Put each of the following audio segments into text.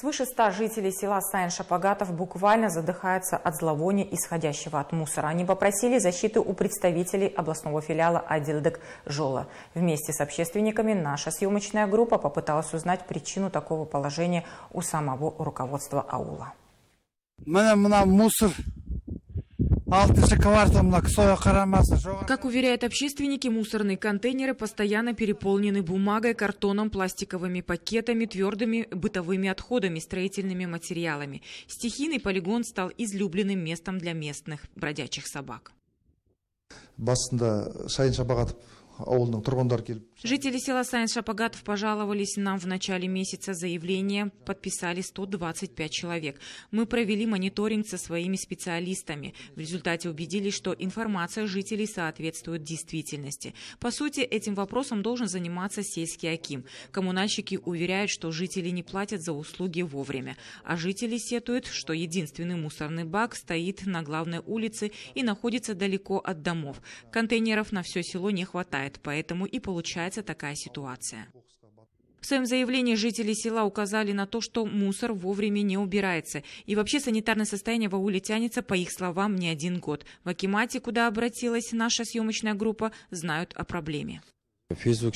Свыше 100 жителей села Сайн-Шапагатов буквально задыхаются от зловония, исходящего от мусора. Они попросили защиты у представителей областного филиала Адилдек Жола. Вместе с общественниками наша съемочная группа попыталась узнать причину такого положения у самого руководства аула. Мусор как уверяют общественники, мусорные контейнеры постоянно переполнены бумагой, картоном, пластиковыми пакетами, твердыми бытовыми отходами, строительными материалами. Стихийный полигон стал излюбленным местом для местных бродячих собак жители села саин шапагатов пожаловались нам в начале месяца заявление подписали 125 человек мы провели мониторинг со своими специалистами в результате убедились что информация жителей соответствует действительности по сути этим вопросом должен заниматься сельский аким коммунальщики уверяют что жители не платят за услуги вовремя а жители сетуют что единственный мусорный бак стоит на главной улице и находится далеко от домов контейнеров на все село не хватает хватает, поэтому и получается такая ситуация. В своем заявлении жители села указали на то, что мусор вовремя не убирается. И вообще санитарное состояние в ауле тянется, по их словам, не один год. В Акимате, куда обратилась наша съемочная группа, знают о проблеме. Э, по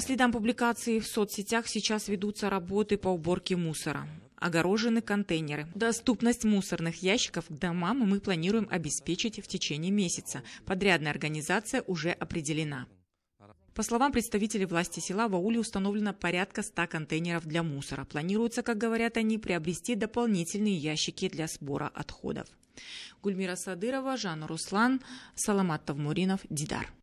следам публикации в соцсетях сейчас ведутся работы по уборке мусора огорожены контейнеры. Доступность мусорных ящиков к домам мы планируем обеспечить в течение месяца. Подрядная организация уже определена. По словам представителей власти села, в ауле установлено порядка 100 контейнеров для мусора. Планируется, как говорят они, приобрести дополнительные ящики для сбора отходов. Гульмира Садырова, Жанна Руслан, Саламат Тавмуринов, Дидар.